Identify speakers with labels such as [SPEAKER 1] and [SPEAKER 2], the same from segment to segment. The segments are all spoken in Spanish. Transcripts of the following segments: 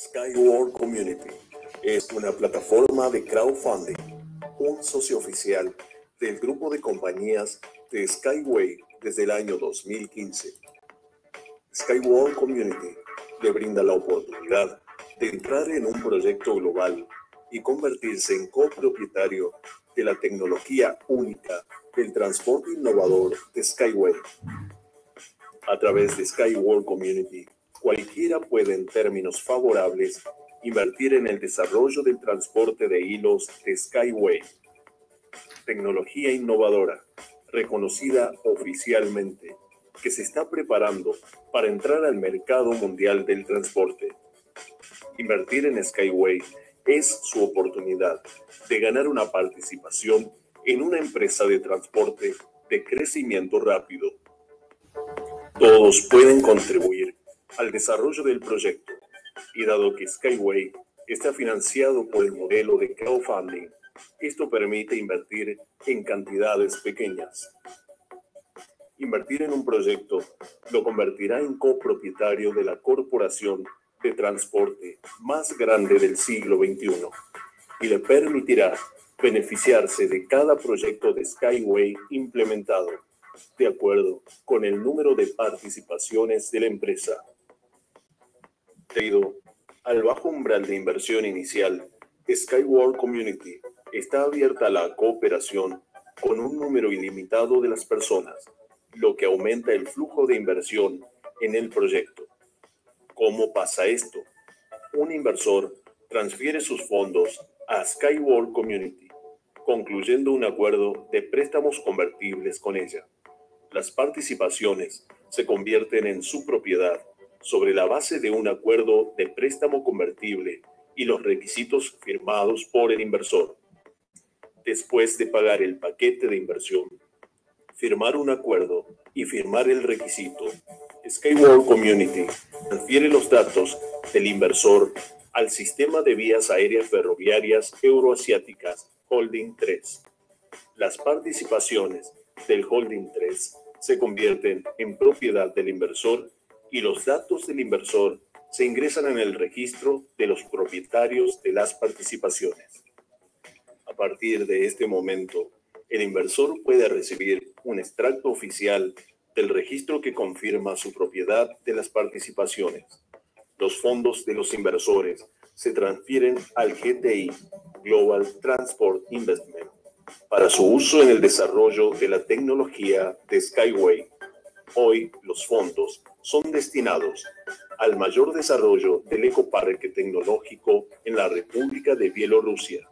[SPEAKER 1] Skyward Community es una plataforma de crowdfunding, un socio oficial del grupo de compañías de Skyway desde el año 2015. Skyward Community le brinda la oportunidad de entrar en un proyecto global y convertirse en copropietario de la tecnología única del transporte innovador de Skyway. A través de Skyward Community, cualquiera puede en términos favorables invertir en el desarrollo del transporte de hilos de Skyway. Tecnología innovadora, reconocida oficialmente, que se está preparando para entrar al mercado mundial del transporte. Invertir en Skyway es su oportunidad de ganar una participación en una empresa de transporte de crecimiento rápido. Todos pueden contribuir al desarrollo del proyecto. Y dado que Skyway está financiado por el modelo de crowdfunding, esto permite invertir en cantidades pequeñas. Invertir en un proyecto lo convertirá en copropietario de la corporación de transporte más grande del siglo XXI y le permitirá beneficiarse de cada proyecto de Skyway implementado, de acuerdo con el número de participaciones de la empresa al bajo umbral de inversión inicial, Skyward Community está abierta a la cooperación con un número ilimitado de las personas, lo que aumenta el flujo de inversión en el proyecto. ¿Cómo pasa esto? Un inversor transfiere sus fondos a Skyward Community, concluyendo un acuerdo de préstamos convertibles con ella. Las participaciones se convierten en su propiedad sobre la base de un acuerdo de préstamo convertible y los requisitos firmados por el inversor. Después de pagar el paquete de inversión, firmar un acuerdo y firmar el requisito, Skyward Community transfiere los datos del inversor al sistema de vías aéreas ferroviarias euroasiáticas Holding 3. Las participaciones del Holding 3 se convierten en propiedad del inversor y los datos del inversor se ingresan en el registro de los propietarios de las participaciones. A partir de este momento, el inversor puede recibir un extracto oficial del registro que confirma su propiedad de las participaciones. Los fondos de los inversores se transfieren al GTI, Global Transport Investment, para su uso en el desarrollo de la tecnología de Skyway. Hoy los fondos son destinados al mayor desarrollo del ecoparque tecnológico en la República de Bielorrusia,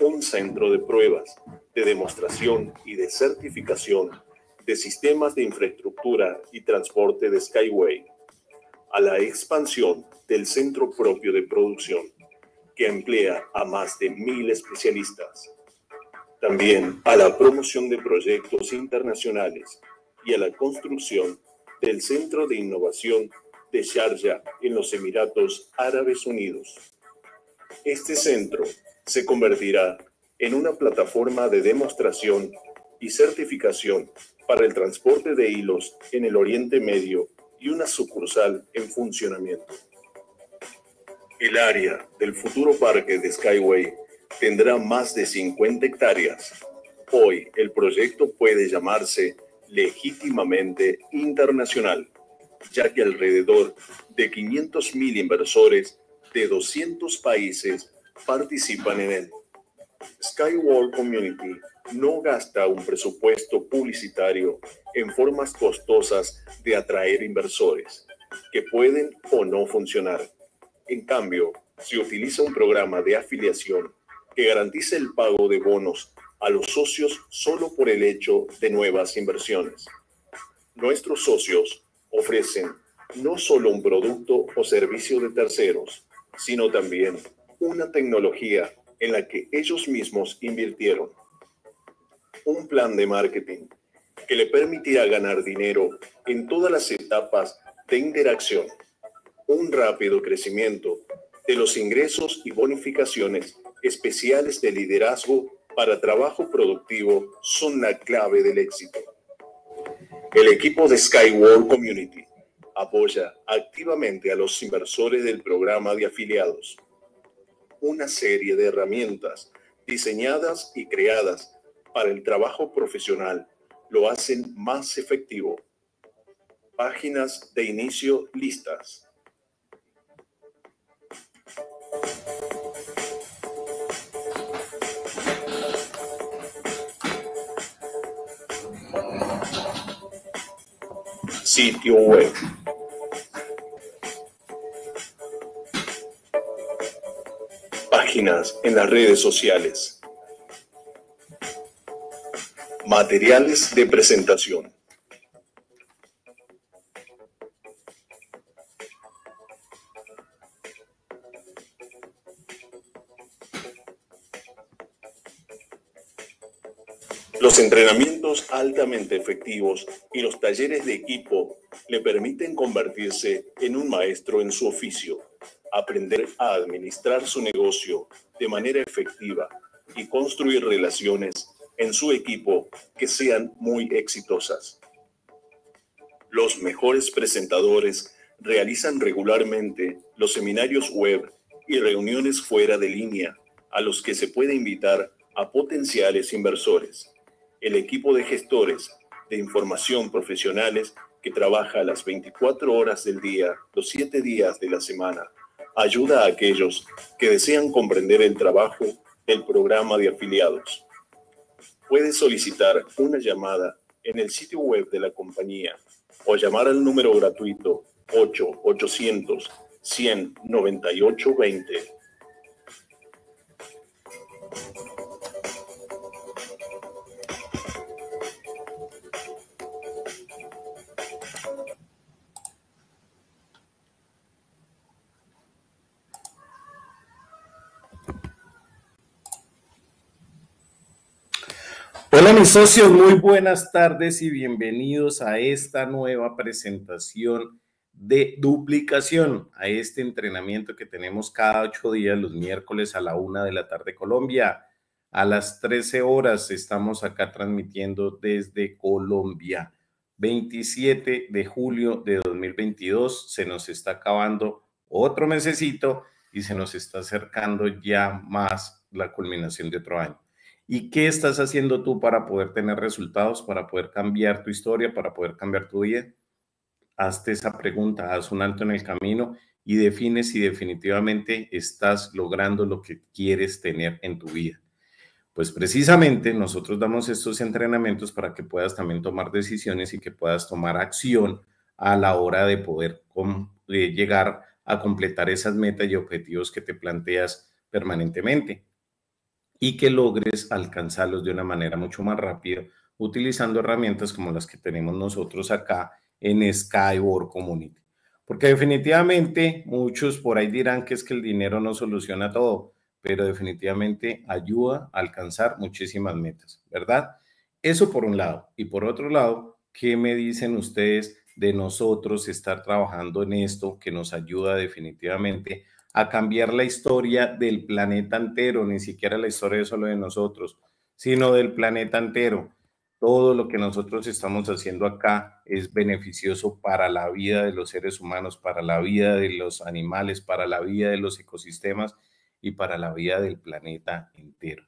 [SPEAKER 1] un centro de pruebas, de demostración y de certificación de sistemas de infraestructura y transporte de Skyway, a la expansión del centro propio de producción, que emplea a más de mil especialistas, también a la promoción de proyectos internacionales y a la construcción del Centro de Innovación de Sharjah en los Emiratos Árabes Unidos. Este centro se convertirá en una plataforma de demostración y certificación para el transporte de hilos en el Oriente Medio y una sucursal en funcionamiento. El área del futuro parque de Skyway tendrá más de 50 hectáreas. Hoy el proyecto puede llamarse legítimamente internacional, ya que alrededor de mil inversores de 200 países participan en él. Skywall Community no gasta un presupuesto publicitario en formas costosas de atraer inversores, que pueden o no funcionar. En cambio, se utiliza un programa de afiliación que garantiza el pago de bonos a los socios solo por el hecho de nuevas inversiones. Nuestros socios ofrecen no solo un producto o servicio de terceros, sino también una tecnología en la que ellos mismos invirtieron. Un plan de marketing que le permitirá ganar dinero en todas las etapas de interacción. Un rápido crecimiento de los ingresos y bonificaciones especiales de liderazgo para trabajo productivo son la clave del éxito. El equipo de Skyward Community apoya activamente a los inversores del programa de afiliados. Una serie de herramientas diseñadas y creadas para el trabajo profesional lo hacen más efectivo. Páginas de inicio listas. sitio web. Páginas en las redes sociales. Materiales de presentación. Los entrenamientos altamente efectivos y los talleres de equipo le permiten convertirse en un maestro en su oficio, aprender a administrar su negocio de manera efectiva y construir relaciones en su equipo que sean muy exitosas. Los mejores presentadores realizan regularmente los seminarios web y reuniones fuera de línea a los que se puede invitar a potenciales inversores el equipo de gestores de información profesionales que trabaja las 24 horas del día, los 7 días de la semana. Ayuda a aquellos que desean comprender el trabajo del programa de afiliados. Puede solicitar una llamada en el sitio web de la compañía o llamar al número gratuito 8 800 20
[SPEAKER 2] Hola mis socios, muy buenas tardes y bienvenidos a esta nueva presentación de duplicación, a este entrenamiento que tenemos cada ocho días, los miércoles a la una de la tarde Colombia. A las 13 horas estamos acá transmitiendo desde Colombia. 27 de julio de 2022, se nos está acabando otro mesecito y se nos está acercando ya más la culminación de otro año. ¿Y qué estás haciendo tú para poder tener resultados, para poder cambiar tu historia, para poder cambiar tu vida? Hazte esa pregunta, haz un alto en el camino y define si definitivamente estás logrando lo que quieres tener en tu vida. Pues precisamente nosotros damos estos entrenamientos para que puedas también tomar decisiones y que puedas tomar acción a la hora de poder llegar a completar esas metas y objetivos que te planteas permanentemente y que logres alcanzarlos de una manera mucho más rápida utilizando herramientas como las que tenemos nosotros acá en Skyboard Community. Porque definitivamente muchos por ahí dirán que es que el dinero no soluciona todo, pero definitivamente ayuda a alcanzar muchísimas metas, ¿verdad? Eso por un lado. Y por otro lado, ¿qué me dicen ustedes de nosotros estar trabajando en esto que nos ayuda definitivamente a cambiar la historia del planeta entero, ni siquiera la historia solo de nosotros, sino del planeta entero. Todo lo que nosotros estamos haciendo acá es beneficioso para la vida de los seres humanos, para la vida de los animales, para la vida de los ecosistemas y para la vida del planeta entero.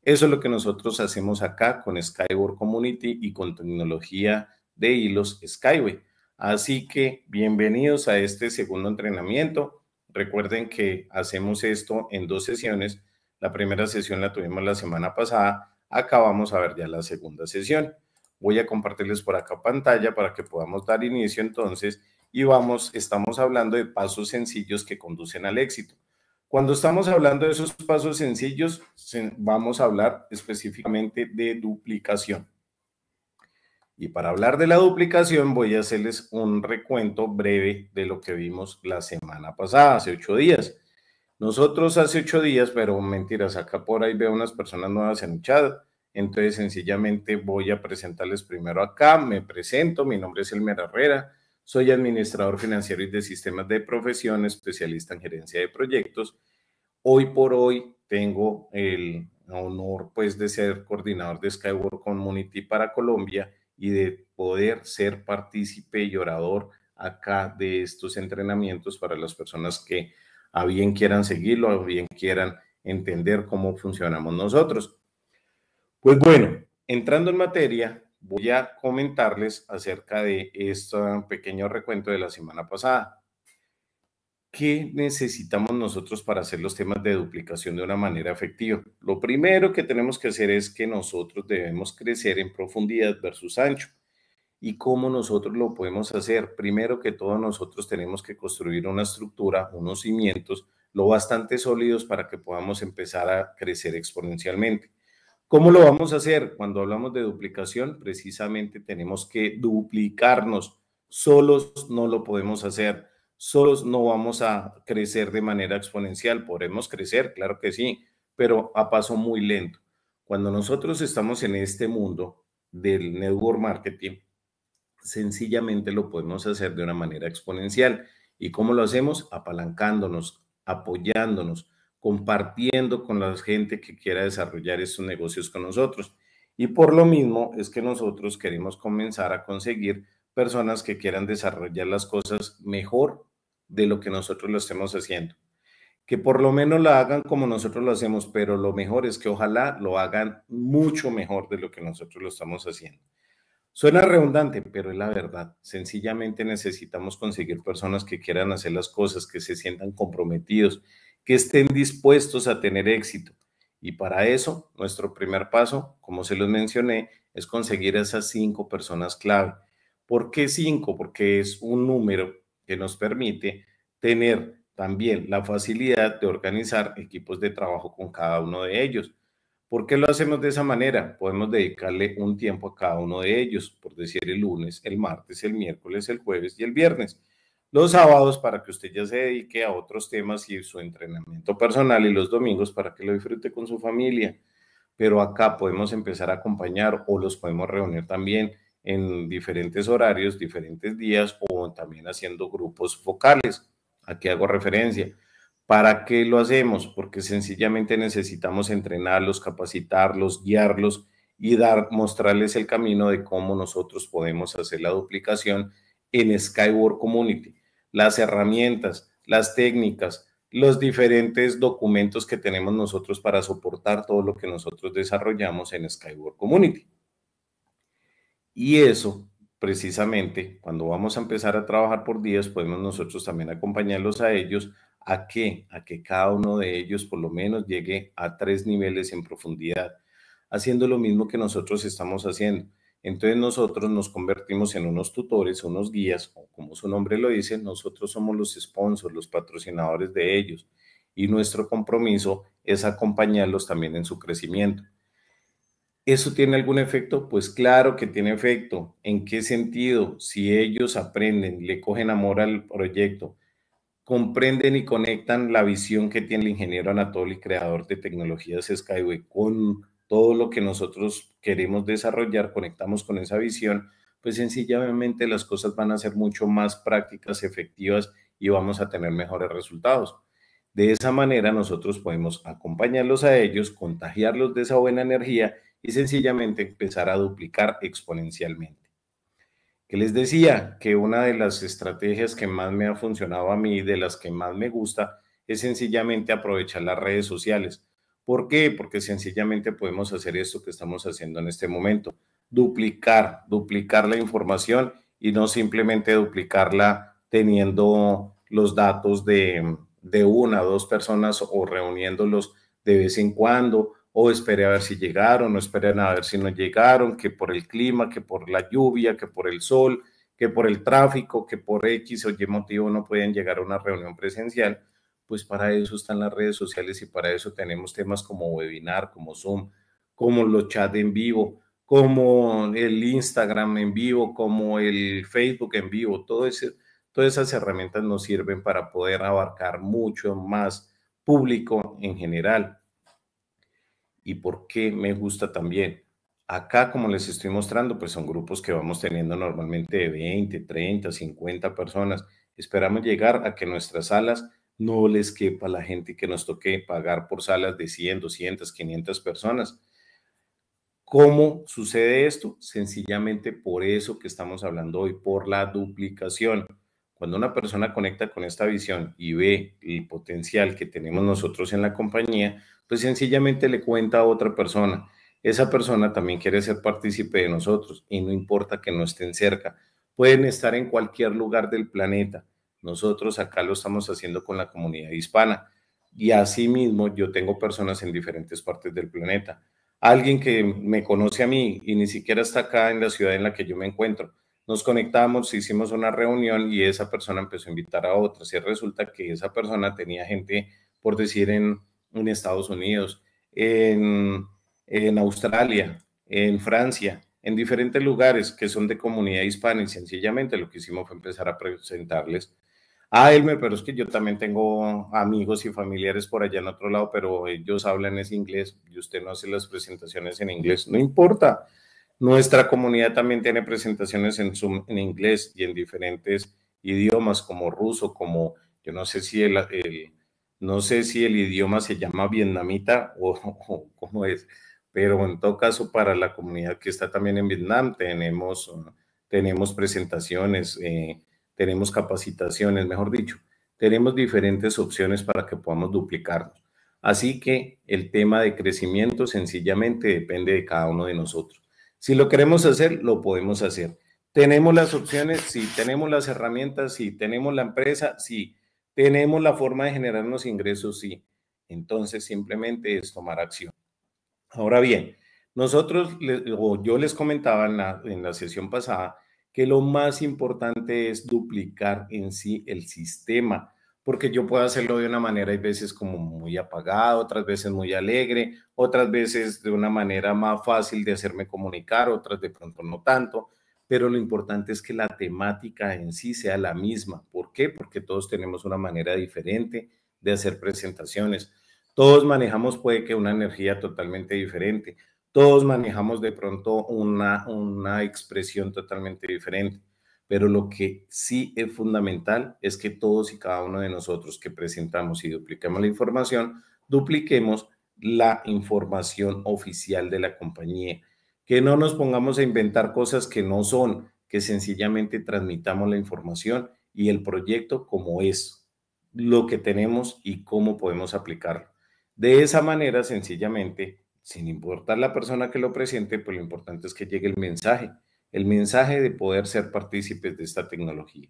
[SPEAKER 2] Eso es lo que nosotros hacemos acá con Skyward Community y con tecnología de hilos Skyway. Así que bienvenidos a este segundo entrenamiento. Recuerden que hacemos esto en dos sesiones. La primera sesión la tuvimos la semana pasada. Acá vamos a ver ya la segunda sesión. Voy a compartirles por acá pantalla para que podamos dar inicio entonces y vamos, estamos hablando de pasos sencillos que conducen al éxito. Cuando estamos hablando de esos pasos sencillos, vamos a hablar específicamente de duplicación. Y para hablar de la duplicación voy a hacerles un recuento breve de lo que vimos la semana pasada, hace ocho días. Nosotros hace ocho días, pero mentiras, acá por ahí veo unas personas nuevas en el chat. Entonces sencillamente voy a presentarles primero acá. Me presento, mi nombre es Elmer Herrera, soy administrador financiero y de sistemas de profesión, especialista en gerencia de proyectos. Hoy por hoy tengo el honor pues de ser coordinador de Skyward Community para Colombia y de poder ser partícipe y orador acá de estos entrenamientos para las personas que a bien quieran seguirlo, a bien quieran entender cómo funcionamos nosotros. Pues bueno, entrando en materia, voy a comentarles acerca de este pequeño recuento de la semana pasada. ¿qué necesitamos nosotros para hacer los temas de duplicación de una manera efectiva? Lo primero que tenemos que hacer es que nosotros debemos crecer en profundidad versus ancho. ¿Y cómo nosotros lo podemos hacer? Primero que todo, nosotros tenemos que construir una estructura, unos cimientos, lo bastante sólidos para que podamos empezar a crecer exponencialmente. ¿Cómo lo vamos a hacer? Cuando hablamos de duplicación, precisamente tenemos que duplicarnos. Solos no lo podemos hacer solos no vamos a crecer de manera exponencial. podemos crecer, claro que sí, pero a paso muy lento. Cuando nosotros estamos en este mundo del network marketing, sencillamente lo podemos hacer de una manera exponencial. ¿Y cómo lo hacemos? Apalancándonos, apoyándonos, compartiendo con la gente que quiera desarrollar esos negocios con nosotros. Y por lo mismo es que nosotros queremos comenzar a conseguir personas que quieran desarrollar las cosas mejor de lo que nosotros lo estemos haciendo. Que por lo menos lo hagan como nosotros lo hacemos, pero lo mejor es que ojalá lo hagan mucho mejor de lo que nosotros lo estamos haciendo. Suena redundante, pero es la verdad. Sencillamente necesitamos conseguir personas que quieran hacer las cosas, que se sientan comprometidos, que estén dispuestos a tener éxito. Y para eso, nuestro primer paso, como se los mencioné, es conseguir esas cinco personas clave. ¿Por qué cinco? Porque es un número que nos permite tener también la facilidad de organizar equipos de trabajo con cada uno de ellos. ¿Por qué lo hacemos de esa manera? Podemos dedicarle un tiempo a cada uno de ellos, por decir el lunes, el martes, el miércoles, el jueves y el viernes. Los sábados para que usted ya se dedique a otros temas y su entrenamiento personal y los domingos para que lo disfrute con su familia. Pero acá podemos empezar a acompañar o los podemos reunir también en diferentes horarios, diferentes días o también haciendo grupos focales. Aquí hago referencia. ¿Para qué lo hacemos? Porque sencillamente necesitamos entrenarlos, capacitarlos, guiarlos y dar, mostrarles el camino de cómo nosotros podemos hacer la duplicación en Skyward Community. Las herramientas, las técnicas, los diferentes documentos que tenemos nosotros para soportar todo lo que nosotros desarrollamos en Skyward Community. Y eso, precisamente, cuando vamos a empezar a trabajar por días, podemos nosotros también acompañarlos a ellos a que, a que cada uno de ellos por lo menos llegue a tres niveles en profundidad, haciendo lo mismo que nosotros estamos haciendo. Entonces nosotros nos convertimos en unos tutores, unos guías, o como su nombre lo dice, nosotros somos los sponsors, los patrocinadores de ellos. Y nuestro compromiso es acompañarlos también en su crecimiento. ¿Eso tiene algún efecto? Pues claro que tiene efecto. ¿En qué sentido? Si ellos aprenden, le cogen amor al proyecto, comprenden y conectan la visión que tiene el ingeniero Anatoly, creador de tecnologías Skyway, con todo lo que nosotros queremos desarrollar, conectamos con esa visión, pues sencillamente las cosas van a ser mucho más prácticas, efectivas y vamos a tener mejores resultados. De esa manera nosotros podemos acompañarlos a ellos, contagiarlos de esa buena energía y sencillamente empezar a duplicar exponencialmente. Que les decía que una de las estrategias que más me ha funcionado a mí, de las que más me gusta, es sencillamente aprovechar las redes sociales. ¿Por qué? Porque sencillamente podemos hacer esto que estamos haciendo en este momento, duplicar, duplicar la información y no simplemente duplicarla teniendo los datos de, de una o dos personas o reuniéndolos de vez en cuando o esperé a ver si llegaron, o esperen a ver si no llegaron, que por el clima, que por la lluvia, que por el sol, que por el tráfico, que por X o Y motivo no pueden llegar a una reunión presencial, pues para eso están las redes sociales y para eso tenemos temas como webinar, como Zoom, como los chats en vivo, como el Instagram en vivo, como el Facebook en vivo, todas esas herramientas nos sirven para poder abarcar mucho más público en general y por qué me gusta también. Acá, como les estoy mostrando, pues son grupos que vamos teniendo normalmente de 20, 30, 50 personas. Esperamos llegar a que nuestras salas no les quepa la gente que nos toque pagar por salas de 100, 200, 500 personas. ¿Cómo sucede esto? Sencillamente por eso que estamos hablando hoy, por la duplicación. Cuando una persona conecta con esta visión y ve el potencial que tenemos nosotros en la compañía, pues sencillamente le cuenta a otra persona. Esa persona también quiere ser partícipe de nosotros y no importa que no estén cerca. Pueden estar en cualquier lugar del planeta. Nosotros acá lo estamos haciendo con la comunidad hispana. Y asimismo, yo tengo personas en diferentes partes del planeta. Alguien que me conoce a mí y ni siquiera está acá en la ciudad en la que yo me encuentro, nos conectamos, hicimos una reunión y esa persona empezó a invitar a otras. Y resulta que esa persona tenía gente, por decir, en, Estados Unidos, en, en Australia, en Francia, en diferentes lugares que son de comunidad hispana y sencillamente lo que hicimos fue empezar a presentarles. Ah, Elmer, pero es que yo también tengo amigos y familiares por allá en otro lado, pero ellos hablan ese inglés y usted no hace las presentaciones en inglés. No importa, nuestra comunidad también tiene presentaciones en inglés y en diferentes idiomas como ruso, como yo no sé si el, no sé si el idioma se llama vietnamita o, cómo es, pero en todo caso para la comunidad que está también en Vietnam tenemos, uh, tenemos presentaciones, eh, tenemos capacitaciones, mejor dicho, tenemos diferentes opciones para que podamos duplicarnos. Así que el tema de crecimiento sencillamente depende de cada uno de nosotros. Si lo queremos hacer, lo podemos hacer. Tenemos las opciones, si tenemos las herramientas, si tenemos la empresa, si tenemos la forma de generarnos ingresos, sí. Entonces simplemente es tomar acción. Ahora bien, nosotros, o yo les comentaba en la, en la sesión pasada, que lo más importante es duplicar en sí el sistema porque yo puedo hacerlo de una manera, hay veces como muy apagado, otras veces muy alegre, otras veces de una manera más fácil de hacerme comunicar, otras de pronto no tanto, pero lo importante es que la temática en sí sea la misma. ¿Por qué? Porque todos tenemos una manera diferente de hacer presentaciones. Todos manejamos puede que una energía totalmente diferente. Todos manejamos de pronto una, una expresión totalmente diferente pero lo que sí es fundamental es que todos y cada uno de nosotros que presentamos y duplicamos la información, dupliquemos la información oficial de la compañía. Que no nos pongamos a inventar cosas que no son, que sencillamente transmitamos la información y el proyecto como es, lo que tenemos y cómo podemos aplicarlo. De esa manera, sencillamente, sin importar la persona que lo presente, pues lo importante es que llegue el mensaje el mensaje de poder ser partícipes de esta tecnología.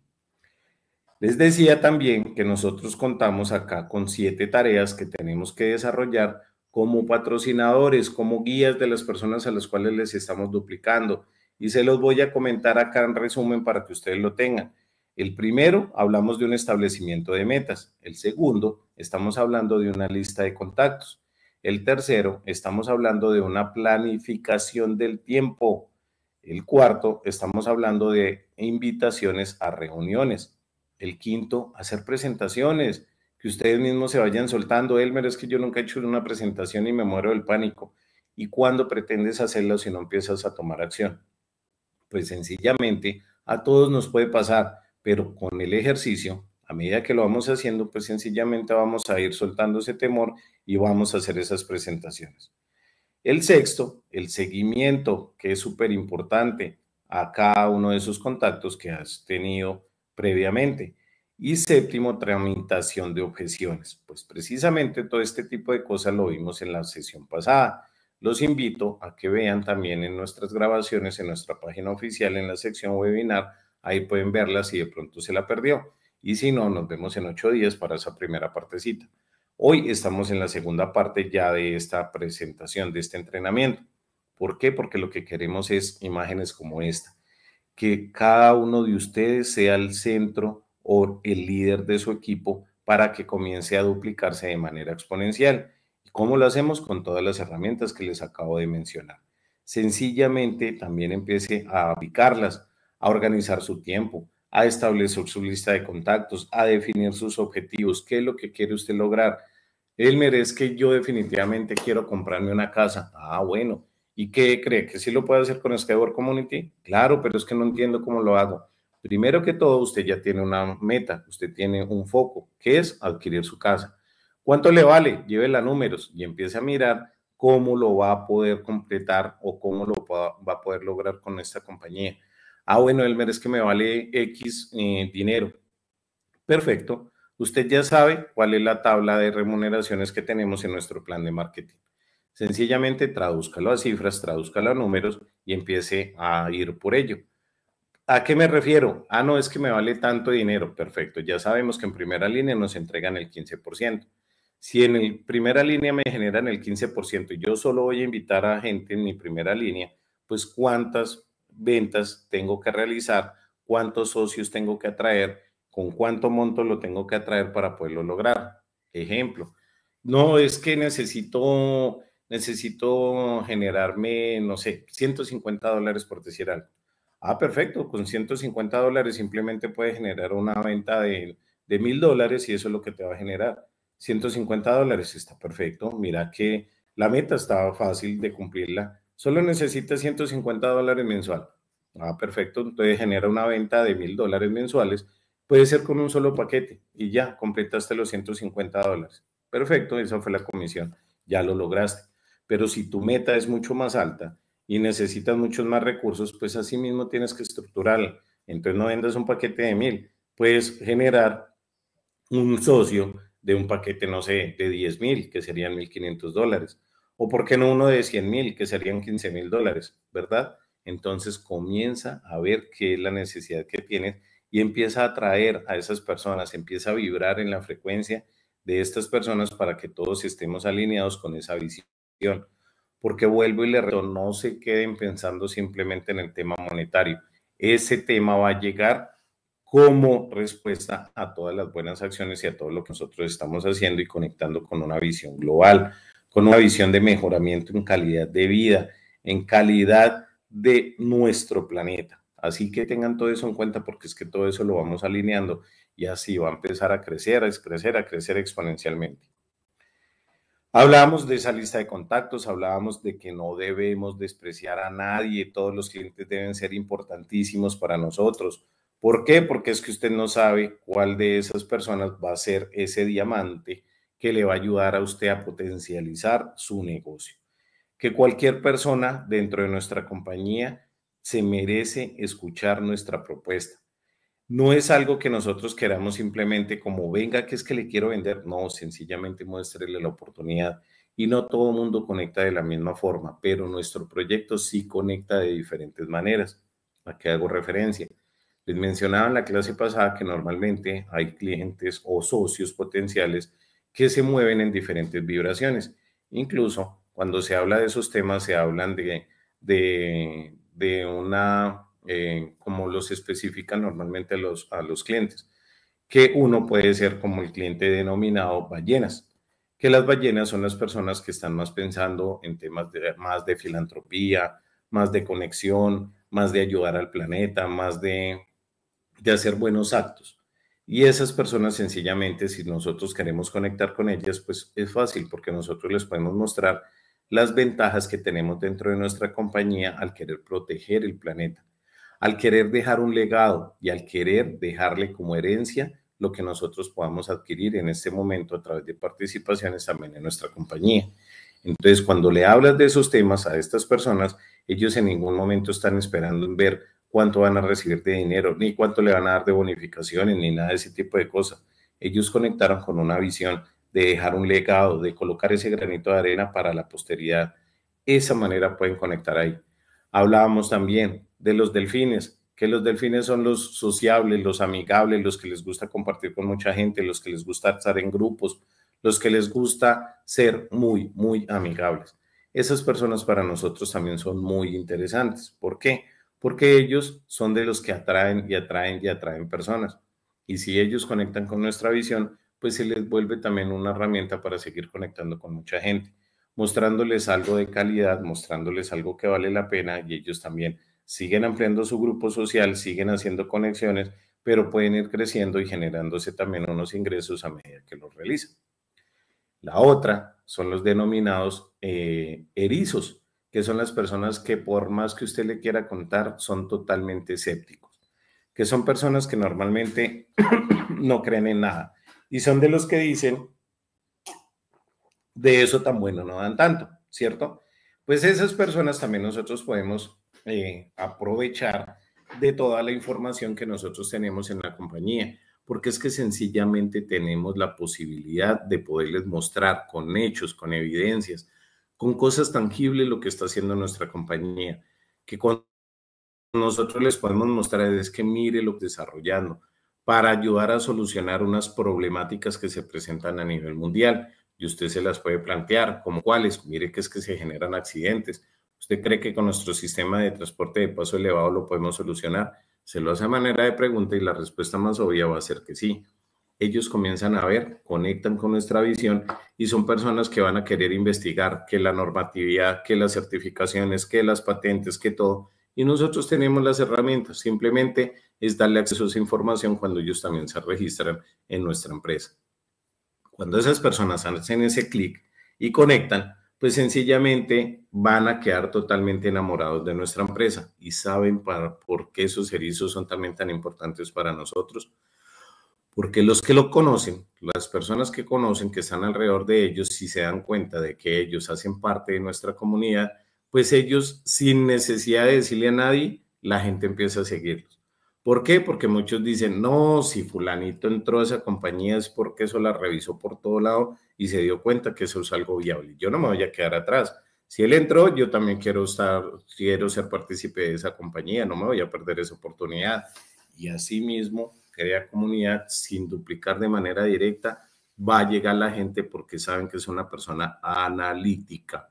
[SPEAKER 2] Les decía también que nosotros contamos acá con siete tareas que tenemos que desarrollar como patrocinadores, como guías de las personas a las cuales les estamos duplicando. Y se los voy a comentar acá en resumen para que ustedes lo tengan. El primero, hablamos de un establecimiento de metas. El segundo, estamos hablando de una lista de contactos. El tercero, estamos hablando de una planificación del tiempo el cuarto, estamos hablando de invitaciones a reuniones. El quinto, hacer presentaciones, que ustedes mismos se vayan soltando. Elmer, es que yo nunca he hecho una presentación y me muero del pánico. ¿Y cuándo pretendes hacerlo si no empiezas a tomar acción? Pues sencillamente, a todos nos puede pasar, pero con el ejercicio, a medida que lo vamos haciendo, pues sencillamente vamos a ir soltando ese temor y vamos a hacer esas presentaciones. El sexto, el seguimiento, que es súper importante a cada uno de esos contactos que has tenido previamente. Y séptimo, tramitación de objeciones. Pues precisamente todo este tipo de cosas lo vimos en la sesión pasada. Los invito a que vean también en nuestras grabaciones, en nuestra página oficial, en la sección webinar. Ahí pueden verla si de pronto se la perdió. Y si no, nos vemos en ocho días para esa primera partecita. Hoy estamos en la segunda parte ya de esta presentación, de este entrenamiento. ¿Por qué? Porque lo que queremos es imágenes como esta, que cada uno de ustedes sea el centro o el líder de su equipo para que comience a duplicarse de manera exponencial. ¿Cómo lo hacemos? Con todas las herramientas que les acabo de mencionar. Sencillamente también empiece a aplicarlas, a organizar su tiempo, a establecer su lista de contactos, a definir sus objetivos, qué es lo que quiere usted lograr, Elmer, es que yo definitivamente quiero comprarme una casa. Ah, bueno. ¿Y qué cree? ¿Que sí lo puede hacer con Skyward Community? Claro, pero es que no entiendo cómo lo hago. Primero que todo, usted ya tiene una meta, usted tiene un foco, que es adquirir su casa. ¿Cuánto le vale? Llévela a números y empiece a mirar cómo lo va a poder completar o cómo lo va a poder lograr con esta compañía. Ah, bueno, Elmer, es que me vale X eh, dinero. Perfecto. Usted ya sabe cuál es la tabla de remuneraciones que tenemos en nuestro plan de marketing. Sencillamente tradúzcalo a cifras, tradúzcalo a números y empiece a ir por ello. ¿A qué me refiero? Ah, no, es que me vale tanto dinero. Perfecto, ya sabemos que en primera línea nos entregan el 15%. Si en primera línea me generan el 15% y yo solo voy a invitar a gente en mi primera línea, pues cuántas ventas tengo que realizar, cuántos socios tengo que atraer con cuánto monto lo tengo que atraer para poderlo lograr. Ejemplo, no es que necesito, necesito generarme, no sé, 150 dólares por decir algo. Ah, perfecto, con 150 dólares simplemente puedes generar una venta de, de 1000 dólares y eso es lo que te va a generar. 150 dólares está perfecto. Mira que la meta está fácil de cumplirla. Solo necesitas 150 dólares mensual. Ah, perfecto, entonces genera una venta de 1000 dólares mensuales Puede ser con un solo paquete y ya, completaste los 150 dólares. Perfecto, esa fue la comisión, ya lo lograste. Pero si tu meta es mucho más alta y necesitas muchos más recursos, pues así mismo tienes que estructurarla. Entonces no vendas un paquete de mil, puedes generar un socio de un paquete, no sé, de 10 mil, que serían 1.500 dólares. O por qué no uno de 100 mil, que serían 15 mil dólares, ¿verdad? Entonces comienza a ver qué es la necesidad que tienes y empieza a atraer a esas personas, empieza a vibrar en la frecuencia de estas personas para que todos estemos alineados con esa visión. Porque vuelvo y le reto, no se queden pensando simplemente en el tema monetario. Ese tema va a llegar como respuesta a todas las buenas acciones y a todo lo que nosotros estamos haciendo y conectando con una visión global, con una visión de mejoramiento en calidad de vida, en calidad de nuestro planeta. Así que tengan todo eso en cuenta porque es que todo eso lo vamos alineando y así va a empezar a crecer, a crecer, a crecer exponencialmente. Hablábamos de esa lista de contactos, hablábamos de que no debemos despreciar a nadie, todos los clientes deben ser importantísimos para nosotros. ¿Por qué? Porque es que usted no sabe cuál de esas personas va a ser ese diamante que le va a ayudar a usted a potencializar su negocio. Que cualquier persona dentro de nuestra compañía se merece escuchar nuestra propuesta. No es algo que nosotros queramos simplemente como venga, que es que le quiero vender. No, sencillamente muéstrele la oportunidad. Y no todo el mundo conecta de la misma forma, pero nuestro proyecto sí conecta de diferentes maneras. ¿A qué hago referencia? Les mencionaba en la clase pasada que normalmente hay clientes o socios potenciales que se mueven en diferentes vibraciones. Incluso cuando se habla de esos temas, se hablan de, de una, eh, como los especifican normalmente los, a los clientes, que uno puede ser como el cliente denominado ballenas, que las ballenas son las personas que están más pensando en temas de, más de filantropía, más de conexión, más de ayudar al planeta, más de, de hacer buenos actos. Y esas personas sencillamente, si nosotros queremos conectar con ellas, pues es fácil porque nosotros les podemos mostrar las ventajas que tenemos dentro de nuestra compañía al querer proteger el planeta, al querer dejar un legado y al querer dejarle como herencia lo que nosotros podamos adquirir en este momento a través de participaciones también en nuestra compañía. Entonces, cuando le hablas de esos temas a estas personas, ellos en ningún momento están esperando en ver cuánto van a recibir de dinero, ni cuánto le van a dar de bonificaciones, ni nada de ese tipo de cosas. Ellos conectaron con una visión de dejar un legado, de colocar ese granito de arena para la posteridad. Esa manera pueden conectar ahí. Hablábamos también de los delfines, que los delfines son los sociables, los amigables, los que les gusta compartir con mucha gente, los que les gusta estar en grupos, los que les gusta ser muy, muy amigables. Esas personas para nosotros también son muy interesantes. ¿Por qué? Porque ellos son de los que atraen y atraen y atraen personas. Y si ellos conectan con nuestra visión, pues se les vuelve también una herramienta para seguir conectando con mucha gente, mostrándoles algo de calidad, mostrándoles algo que vale la pena y ellos también siguen ampliando su grupo social, siguen haciendo conexiones, pero pueden ir creciendo y generándose también unos ingresos a medida que los realizan. La otra son los denominados eh, erizos, que son las personas que por más que usted le quiera contar, son totalmente escépticos, que son personas que normalmente no creen en nada, y son de los que dicen, de eso tan bueno no dan tanto, ¿cierto? Pues esas personas también nosotros podemos eh, aprovechar de toda la información que nosotros tenemos en la compañía, porque es que sencillamente tenemos la posibilidad de poderles mostrar con hechos, con evidencias, con cosas tangibles lo que está haciendo nuestra compañía, que nosotros les podemos mostrar es que mire lo que desarrollando, para ayudar a solucionar unas problemáticas que se presentan a nivel mundial. Y usted se las puede plantear, como cuáles. Mire que es que se generan accidentes. ¿Usted cree que con nuestro sistema de transporte de paso elevado lo podemos solucionar? Se lo hace a manera de pregunta y la respuesta más obvia va a ser que sí. Ellos comienzan a ver, conectan con nuestra visión y son personas que van a querer investigar que la normatividad, que las certificaciones, que las patentes, que todo. Y nosotros tenemos las herramientas. Simplemente es darle acceso a esa información cuando ellos también se registran en nuestra empresa. Cuando esas personas hacen ese clic y conectan, pues sencillamente van a quedar totalmente enamorados de nuestra empresa y saben para, por qué esos erizos son también tan importantes para nosotros. Porque los que lo conocen, las personas que conocen, que están alrededor de ellos, si se dan cuenta de que ellos hacen parte de nuestra comunidad, pues ellos, sin necesidad de decirle a nadie, la gente empieza a seguirlos. ¿Por qué? Porque muchos dicen, no, si fulanito entró a esa compañía es porque eso la revisó por todo lado y se dio cuenta que eso es algo viable. Yo no me voy a quedar atrás. Si él entró, yo también quiero estar, quiero ser partícipe de esa compañía, no me voy a perder esa oportunidad. Y así mismo, crea comunidad sin duplicar de manera directa, va a llegar la gente porque saben que es una persona analítica.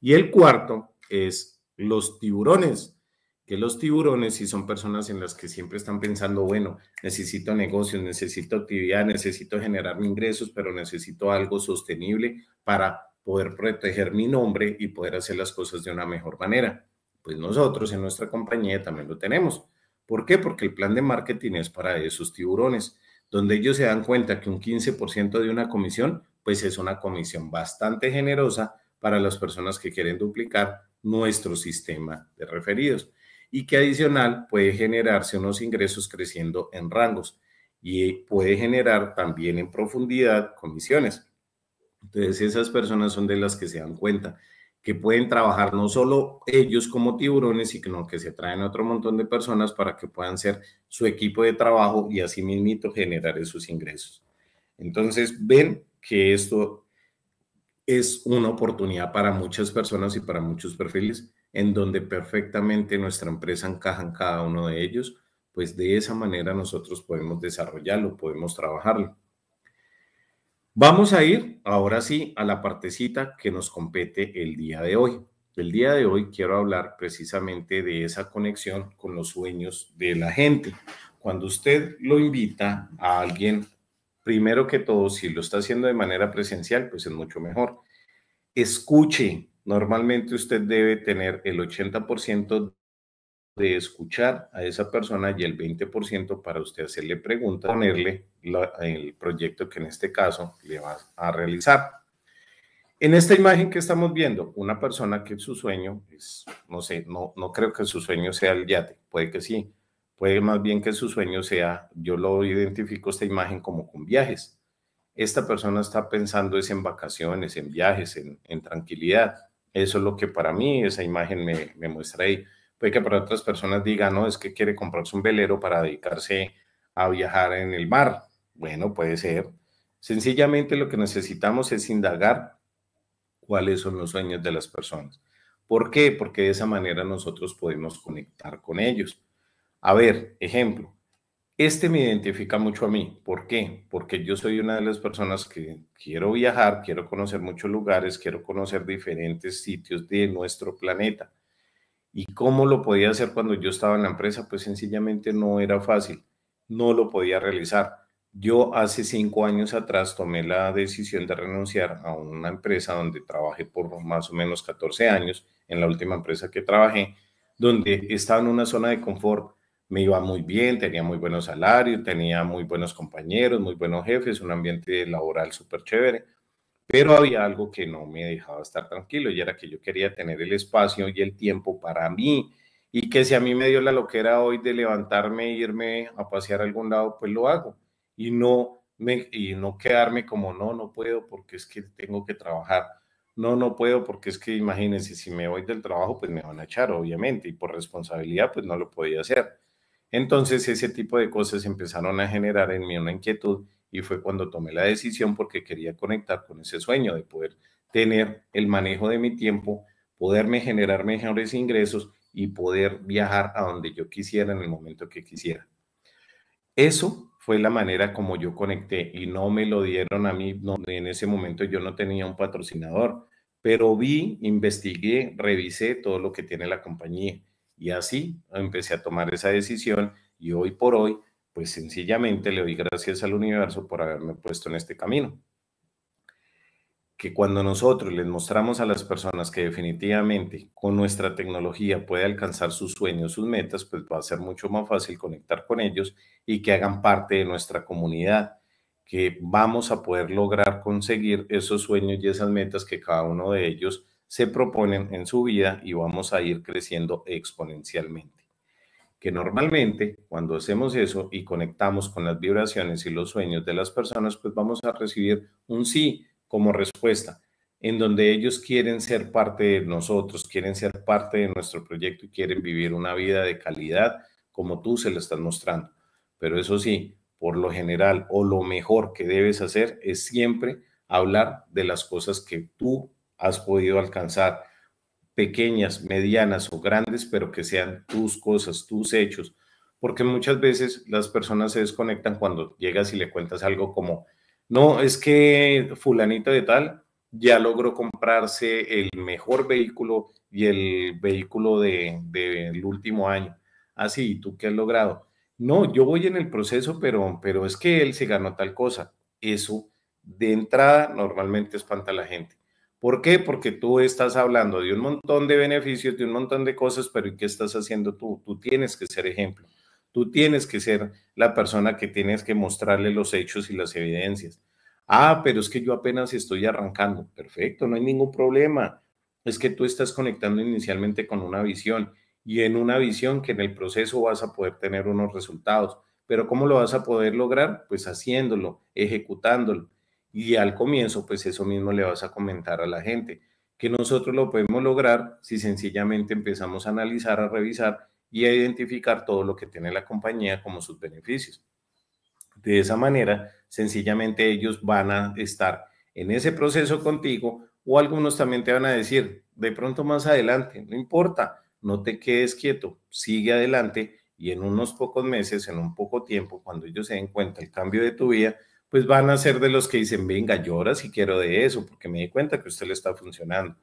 [SPEAKER 2] Y el cuarto es los tiburones que los tiburones sí son personas en las que siempre están pensando, bueno, necesito negocios, necesito actividad, necesito generar ingresos, pero necesito algo sostenible para poder proteger mi nombre y poder hacer las cosas de una mejor manera. Pues nosotros en nuestra compañía también lo tenemos. ¿Por qué? Porque el plan de marketing es para esos tiburones, donde ellos se dan cuenta que un 15% de una comisión, pues es una comisión bastante generosa para las personas que quieren duplicar nuestro sistema de referidos y que adicional puede generarse unos ingresos creciendo en rangos y puede generar también en profundidad comisiones. Entonces esas personas son de las que se dan cuenta que pueden trabajar no solo ellos como tiburones, sino que se traen a otro montón de personas para que puedan ser su equipo de trabajo y así mismito generar esos ingresos. Entonces ven que esto es una oportunidad para muchas personas y para muchos perfiles en donde perfectamente nuestra empresa encaja en cada uno de ellos, pues de esa manera nosotros podemos desarrollarlo, podemos trabajarlo. Vamos a ir ahora sí a la partecita que nos compete el día de hoy. El día de hoy quiero hablar precisamente de esa conexión con los sueños de la gente. Cuando usted lo invita a alguien, primero que todo, si lo está haciendo de manera presencial, pues es mucho mejor. Escuche, Normalmente usted debe tener el 80% de escuchar a esa persona y el 20% para usted hacerle preguntas, ponerle el proyecto que en este caso le va a realizar. En esta imagen que estamos viendo, una persona que su sueño es, no sé, no, no creo que su sueño sea el yate, puede que sí, puede más bien que su sueño sea, yo lo identifico esta imagen como con viajes. Esta persona está pensando es en vacaciones, en viajes, en, en tranquilidad. Eso es lo que para mí esa imagen me, muestra ahí. Puede que para otras personas digan, no, es que quiere comprarse un velero para dedicarse a viajar en el mar. Bueno, puede ser. Sencillamente lo que necesitamos es indagar cuáles son los sueños de las personas. ¿Por qué? Porque de esa manera nosotros podemos conectar con ellos. A ver, ejemplo, este me identifica mucho a mí. ¿Por qué? Porque yo soy una de las personas que quiero viajar, quiero conocer muchos lugares, quiero conocer diferentes sitios de nuestro planeta. ¿Y cómo lo podía hacer cuando yo estaba en la empresa? Pues sencillamente no era fácil, no lo podía realizar. Yo hace cinco años atrás tomé la decisión de renunciar a una empresa donde trabajé por más o menos 14 años, en la última empresa que trabajé, donde estaba en una zona de confort me iba muy bien, tenía muy buenos salarios, tenía muy buenos compañeros, muy buenos jefes, un ambiente laboral súper chévere, pero había algo que no me dejaba estar tranquilo y era que yo quería tener el espacio y el tiempo para mí y que si a mí me dio la loquera hoy de levantarme e irme a pasear a algún lado, pues lo hago y no me, y no quedarme como no, no puedo porque es que tengo que trabajar. No, no puedo porque es que imagínense, si me voy del trabajo, pues me van a echar, obviamente, y por responsabilidad, pues no lo podía hacer. Entonces ese tipo de cosas empezaron a generar en mí una inquietud y fue cuando tomé la decisión porque quería conectar con ese sueño de poder tener el manejo de mi tiempo, poderme generar mejores ingresos y poder viajar a donde yo quisiera en el momento que quisiera. Eso fue la manera como yo conecté y no me lo dieron a mí, en ese momento yo no tenía un patrocinador, pero vi, investigué, revisé todo lo que tiene la compañía y así empecé a tomar esa decisión y hoy por hoy, pues sencillamente le doy gracias al universo por haberme puesto en este camino. Que cuando nosotros les mostramos a las personas que definitivamente con nuestra tecnología puede alcanzar sus sueños, sus metas, pues va a ser mucho más fácil conectar con ellos y que hagan parte de nuestra comunidad que vamos a poder lograr conseguir esos sueños y esas metas que cada uno de ellos se proponen en su vida y vamos a ir creciendo exponencialmente. Que normalmente cuando hacemos eso y conectamos con las vibraciones y los sueños de las personas, pues vamos a recibir un sí como respuesta, en donde ellos quieren ser parte de nosotros, quieren ser parte de nuestro proyecto y quieren vivir una vida de calidad como tú se lo estás mostrando. Pero eso sí, por lo general o lo mejor que debes hacer es siempre hablar de las cosas que tú has podido alcanzar, pequeñas, medianas o grandes, pero que sean tus cosas, tus hechos, porque muchas veces las personas se desconectan cuando llegas y le cuentas algo como, no, es que fulanito de tal ya logró comprarse el mejor vehículo y el vehículo del de, el último año. Así, ah, ¿y ¿tú qué has logrado? No, yo voy en el proceso, pero, pero es que él se ganó tal cosa. Eso de entrada normalmente espanta a la gente. ¿Por qué? Porque tú estás hablando de un montón de beneficios, de un montón de cosas, pero ¿y qué estás haciendo tú? Tú tienes que ser ejemplo. Tú tienes que ser la persona que tienes que mostrarle los hechos y las evidencias. Ah, pero es que yo apenas estoy arrancando. Perfecto, no hay ningún problema. Es que tú estás conectando inicialmente con una visión y en una visión que en el proceso vas a poder tener unos resultados. Pero ¿cómo lo vas a poder lograr? Pues haciéndolo, ejecutándolo, y al comienzo, pues eso mismo le vas a comentar a la gente, que nosotros lo podemos lograr si sencillamente empezamos a analizar, a revisar y a identificar todo lo que tiene la compañía como sus beneficios. De esa manera, sencillamente ellos van a estar en ese proceso contigo o algunos también te van a decir, de pronto más adelante, no importa, no te quedes quieto, sigue adelante y en unos pocos meses, en un poco tiempo, cuando ellos se den cuenta el cambio de tu vida, pues van a ser de los que dicen, venga, llora si quiero de eso, porque me di cuenta que usted le está funcionando.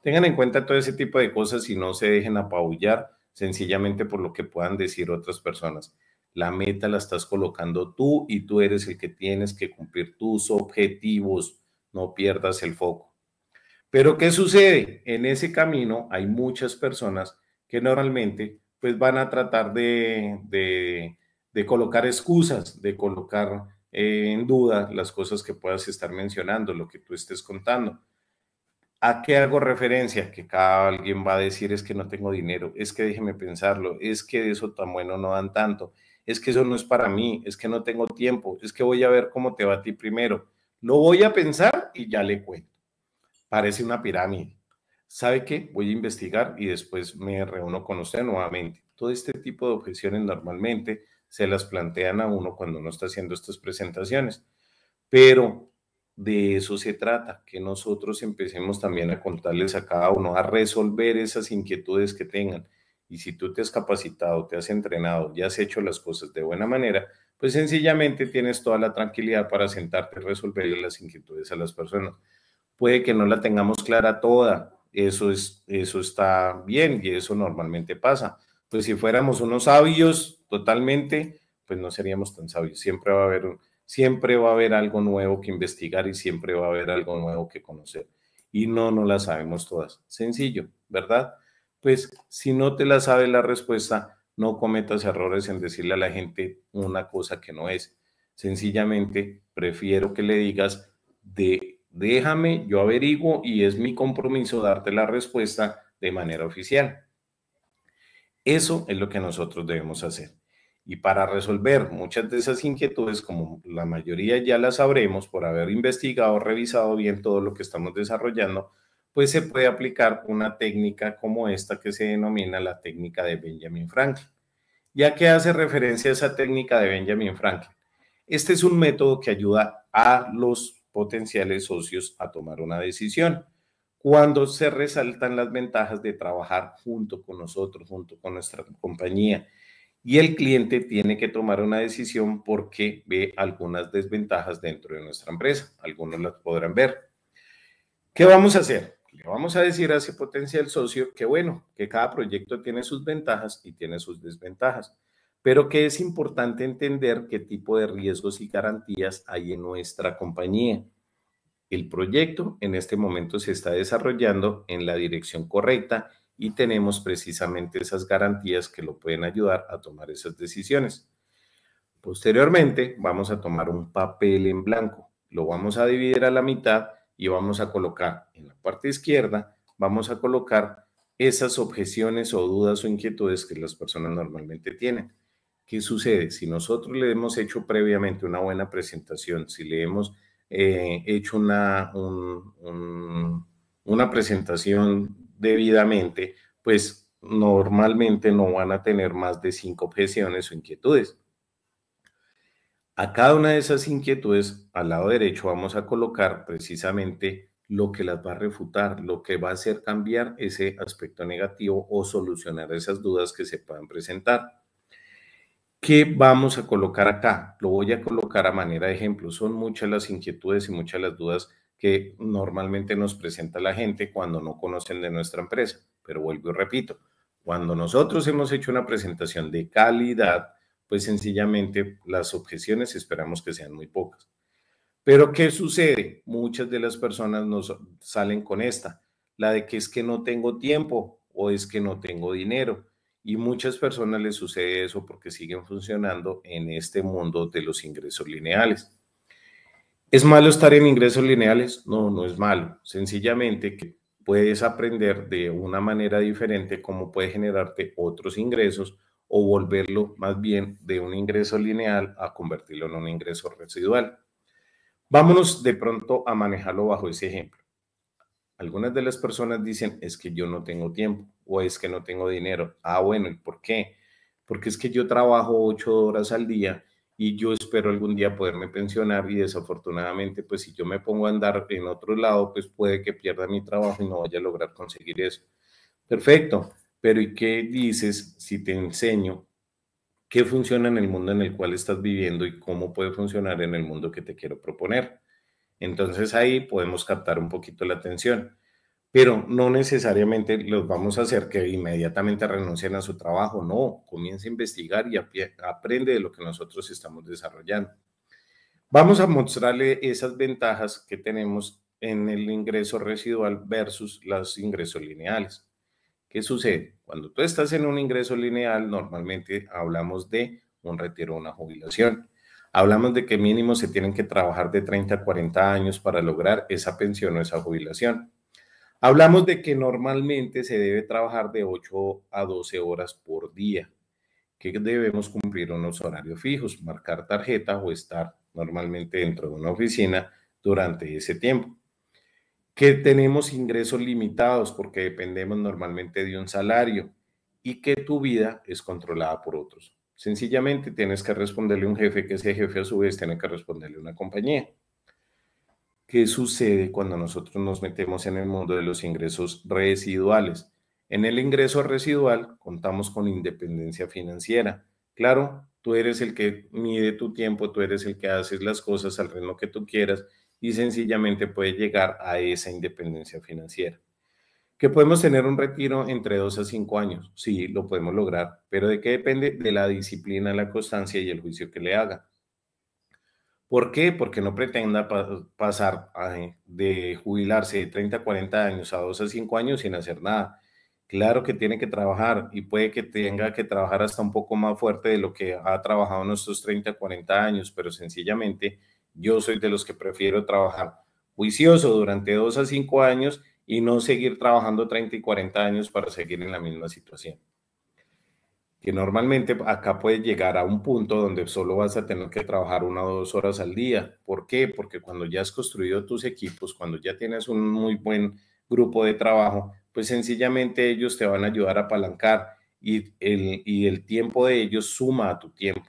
[SPEAKER 2] Tengan en cuenta todo ese tipo de cosas y no se dejen apabullar sencillamente por lo que puedan decir otras personas. La meta la estás colocando tú y tú eres el que tienes que cumplir tus objetivos. No pierdas el foco. Pero ¿qué sucede? En ese camino hay muchas personas que normalmente pues van a tratar de colocar excusas, de colocar eh, en duda las cosas que puedas estar mencionando, lo que tú estés contando. ¿A qué hago referencia? Que cada alguien va a decir es que no tengo dinero, es que déjeme pensarlo, es que de eso tan bueno no dan tanto, es que eso no es para mí, es que no tengo tiempo, es que voy a ver cómo te va a ti primero. Lo voy a pensar y ya le cuento. Parece una pirámide. ¿Sabe qué? Voy a investigar y después me reúno con usted nuevamente. Todo este tipo de objeciones normalmente se las plantean a uno cuando uno está haciendo estas presentaciones. Pero de eso se trata, que nosotros empecemos también a contarles a cada uno, a resolver esas inquietudes que tengan. Y si tú te has capacitado, te has entrenado, ya has hecho las cosas de buena manera, pues sencillamente tienes toda la tranquilidad para sentarte y resolver las inquietudes a las personas. Puede que no la tengamos clara toda, eso, es, eso está bien y eso normalmente pasa, pues si fuéramos unos sabios totalmente, pues no seríamos tan sabios. Siempre va a haber, siempre va a haber algo nuevo que investigar y siempre va a haber algo nuevo que conocer. Y no, no la sabemos todas. Sencillo, ¿verdad? Pues si no te la sabe la respuesta, no cometas errores en decirle a la gente una cosa que no es. Sencillamente, prefiero que le digas de déjame, yo averiguo y es mi compromiso darte la respuesta de manera oficial. Eso es lo que nosotros debemos hacer. Y para resolver muchas de esas inquietudes, como la mayoría ya las sabremos por haber investigado, revisado bien todo lo que estamos desarrollando, pues se puede aplicar una técnica como esta que se denomina la técnica de Benjamin Franklin. ¿Ya que hace referencia a esa técnica de Benjamin Franklin? Este es un método que ayuda a los potenciales socios a tomar una decisión cuando se resaltan las ventajas de trabajar junto con nosotros, junto con nuestra compañía. Y el cliente tiene que tomar una decisión porque ve algunas desventajas dentro de nuestra empresa. Algunos las podrán ver. ¿Qué vamos a hacer? Le vamos a decir a ese potencial socio que bueno, que cada proyecto tiene sus ventajas y tiene sus desventajas, pero que es importante entender qué tipo de riesgos y garantías hay en nuestra compañía el proyecto en este momento se está desarrollando en la dirección correcta y tenemos precisamente esas garantías que lo pueden ayudar a tomar esas decisiones. Posteriormente vamos a tomar un papel en blanco, lo vamos a dividir a la mitad y vamos a colocar en la parte izquierda, vamos a colocar esas objeciones o dudas o inquietudes que las personas normalmente tienen. ¿Qué sucede? Si nosotros le hemos hecho previamente una buena presentación, si le hemos eh, hecho una, una presentación debidamente, pues normalmente no van a tener más de cinco objeciones o inquietudes. A cada una de esas inquietudes, al lado derecho, vamos a colocar precisamente lo que las va a refutar, lo que va a hacer cambiar ese aspecto negativo o solucionar esas dudas que se puedan presentar. ¿Qué vamos a colocar acá? Lo voy a colocar a manera de ejemplo. Son muchas las inquietudes y muchas las dudas que normalmente nos presenta la gente cuando no conocen de nuestra empresa. Pero vuelvo y repito, cuando nosotros hemos hecho una presentación de calidad, pues sencillamente las objeciones esperamos que sean muy pocas. Pero ¿qué sucede? Muchas de las personas nos salen con esta, la de que es que no tengo tiempo o es que no tengo dinero y muchas personas les sucede eso porque siguen funcionando en este mundo de los ingresos lineales. ¿Es malo estar en ingresos lineales? No, no es malo. Sencillamente que puedes aprender de una manera diferente cómo puede generarte otros ingresos o volverlo más bien de un ingreso lineal a convertirlo en un ingreso residual. Vámonos de pronto a manejarlo bajo ese ejemplo algunas de las personas dicen, es que yo no tengo tiempo o es que no tengo dinero. Ah, bueno, ¿y por qué? Porque es que yo trabajo ocho horas al día y yo espero algún día poderme pensionar y desafortunadamente, pues si yo me pongo a andar en otro lado, pues puede que pierda mi trabajo y no vaya a lograr conseguir eso. Perfecto, pero ¿y qué dices si te enseño qué funciona en el mundo en el cual estás viviendo y cómo puede funcionar en el mundo que te quiero proponer? Entonces ahí podemos captar un poquito la atención, pero no necesariamente los vamos a hacer que inmediatamente renuncien a su trabajo, no, comience a investigar y aprende de lo que nosotros estamos desarrollando. Vamos a mostrarle esas ventajas que tenemos en el ingreso residual versus los ingresos lineales. ¿Qué sucede? Cuando tú estás en un ingreso lineal, normalmente hablamos de un retiro o una jubilación. Hablamos de que mínimo se tienen que trabajar de 30 a 40 años para lograr esa pensión o esa jubilación. Hablamos de que normalmente se debe trabajar de 8 a 12 horas por día, que debemos cumplir unos horarios fijos, marcar tarjetas o estar normalmente dentro de una oficina durante ese tiempo. Que tenemos ingresos limitados porque dependemos normalmente de un salario y que tu vida es controlada por otros. Sencillamente tienes que responderle a un jefe, que ese jefe a su vez tiene que responderle a una compañía. ¿Qué sucede cuando nosotros nos metemos en el mundo de los ingresos residuales? En el ingreso residual contamos con independencia financiera. Claro, tú eres el que mide tu tiempo, tú eres el que haces las cosas al ritmo que tú quieras y sencillamente puedes llegar a esa independencia financiera. Que podemos tener un retiro entre 2 a 5 años, sí, lo podemos lograr, pero ¿de qué depende? De la disciplina, la constancia y el juicio que le haga. ¿Por qué? Porque no pretenda pasar eh, de jubilarse de 30 a 40 años a 2 a 5 años sin hacer nada. Claro que tiene que trabajar y puede que tenga que trabajar hasta un poco más fuerte de lo que ha trabajado en estos 30 a 40 años, pero sencillamente yo soy de los que prefiero trabajar juicioso durante 2 a 5 años y no seguir trabajando 30 y 40 años para seguir en la misma situación. Que normalmente acá puedes llegar a un punto donde solo vas a tener que trabajar una o dos horas al día. ¿Por qué? Porque cuando ya has construido tus equipos, cuando ya tienes un muy buen grupo de trabajo, pues sencillamente ellos te van a ayudar a apalancar y el, y el tiempo de ellos suma a tu tiempo.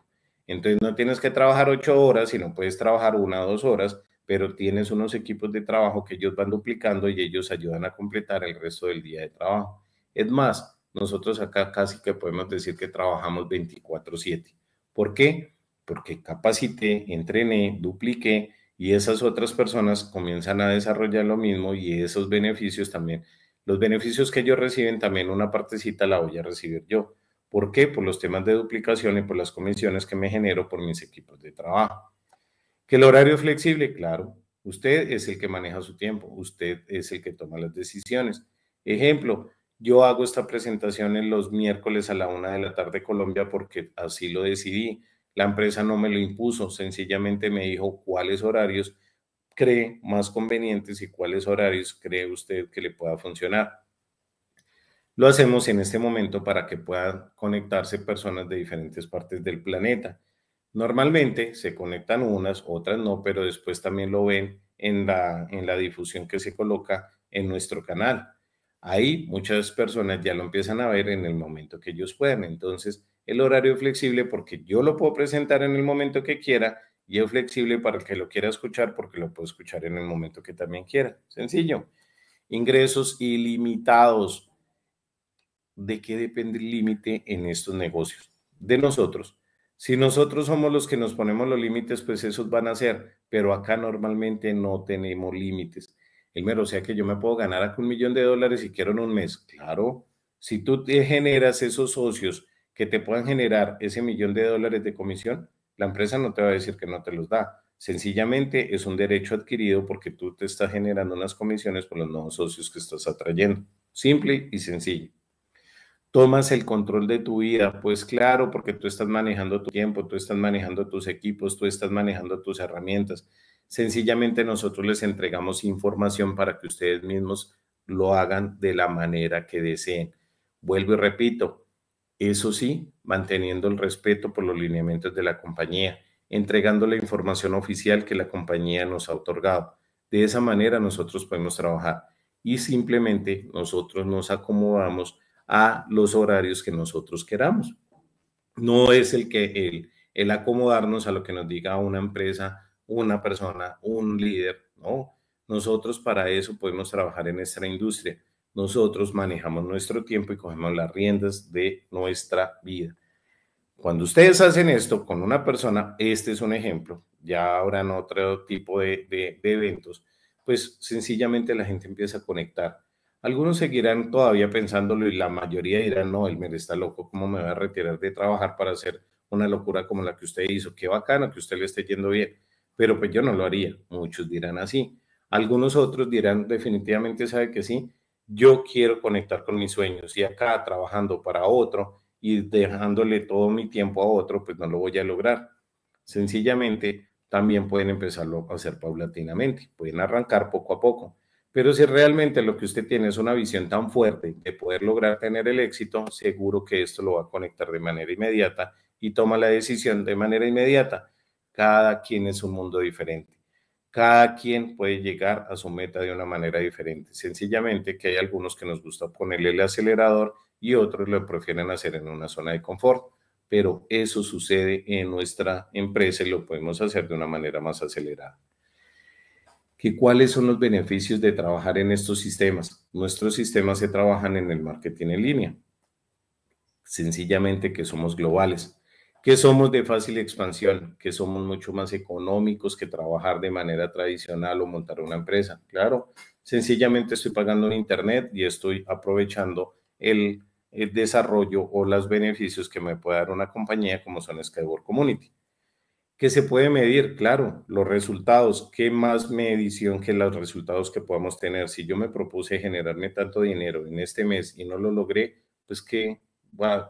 [SPEAKER 2] Entonces no tienes que trabajar ocho horas, sino puedes trabajar una o dos horas pero tienes unos equipos de trabajo que ellos van duplicando y ellos ayudan a completar el resto del día de trabajo. Es más, nosotros acá casi que podemos decir que trabajamos 24/7. ¿Por qué? Porque capacité, entrené, dupliqué y esas otras personas comienzan a desarrollar lo mismo y esos beneficios también. Los beneficios que ellos reciben también una partecita la voy a recibir yo. ¿Por qué? Por los temas de duplicación y por las comisiones que me genero por mis equipos de trabajo. Que el horario flexible, claro, usted es el que maneja su tiempo, usted es el que toma las decisiones. Ejemplo, yo hago esta presentación en los miércoles a la una de la tarde Colombia porque así lo decidí. La empresa no me lo impuso, sencillamente me dijo cuáles horarios cree más convenientes y cuáles horarios cree usted que le pueda funcionar. Lo hacemos en este momento para que puedan conectarse personas de diferentes partes del planeta. Normalmente se conectan unas, otras no, pero después también lo ven en la, difusión que se coloca en nuestro canal. Ahí muchas personas ya lo empiezan a ver en el momento que ellos puedan. Entonces, el horario flexible porque yo lo puedo presentar en el momento que quiera y es flexible para el que lo quiera escuchar porque lo puedo escuchar en el momento que también quiera. Sencillo. Ingresos ilimitados. ¿De qué depende el límite en estos negocios? De nosotros. Si nosotros somos los que nos ponemos los límites, pues esos van a ser, pero acá normalmente no tenemos límites. mero, o sea que yo me puedo ganar acá un millón de dólares si quiero en un mes. Claro, si tú te generas esos socios que te puedan generar ese millón de dólares de comisión, la empresa no te va a decir que no te los da. Sencillamente es un derecho adquirido porque tú te estás generando unas comisiones por los nuevos socios que estás atrayendo. Simple y sencillo tomas el control de tu vida? Pues claro, porque tú estás manejando tu tiempo, tú estás manejando tus equipos, tú estás manejando tus herramientas. Sencillamente nosotros les entregamos información para que ustedes mismos lo hagan de la manera que deseen. Vuelvo y repito, eso sí, manteniendo el respeto por los lineamientos de la compañía, entregando la información oficial que la compañía nos ha otorgado. De esa manera nosotros podemos trabajar y simplemente nosotros nos acomodamos a los horarios que nosotros queramos. No es el que el, el acomodarnos a lo que nos diga una empresa, una persona, un líder, ¿no? Nosotros para eso podemos trabajar en nuestra industria. Nosotros manejamos nuestro tiempo y cogemos las riendas de nuestra vida. Cuando ustedes hacen esto con una persona, este es un ejemplo, ya habrán otro tipo de eventos, pues sencillamente la gente empieza a conectar algunos seguirán todavía pensándolo y la mayoría dirán, no, él me está loco, ¿cómo me va a retirar de trabajar para hacer una locura como la que usted hizo? Qué bacano que usted le esté yendo bien, pero pues yo no lo haría, muchos dirán así. Algunos otros dirán, definitivamente sabe que sí, yo quiero conectar con mis sueños y acá trabajando para otro y dejándole todo mi tiempo a otro, pues no lo voy a lograr. Sencillamente, también pueden empezarlo a hacer paulatinamente, pueden arrancar poco a poco pero si realmente lo que usted tiene es una visión tan fuerte de poder lograr tener el éxito, seguro que esto lo va a conectar de manera inmediata y toma la decisión de manera inmediata. Cada quien es un mundo diferente. Cada quien puede llegar a su meta de una manera diferente. Sencillamente que hay algunos que nos gusta ponerle el acelerador y otros lo prefieren hacer en una zona de confort. Pero eso sucede en nuestra empresa y lo podemos hacer de una manera más acelerada. ¿Y cuáles son los beneficios de trabajar en estos sistemas. Nuestros sistemas se trabajan en el marketing en línea. Sencillamente que somos globales, que somos de fácil expansión, que somos mucho más económicos que trabajar de manera tradicional o montar una empresa. Claro, sencillamente estoy pagando en internet y estoy aprovechando el, el desarrollo o los beneficios que me puede dar una compañía como son Skyboard Community. ¿Qué se puede medir, claro, los resultados, qué más medición que los resultados que podamos tener. Si yo me propuse generarme tanto dinero en este mes y no lo logré, pues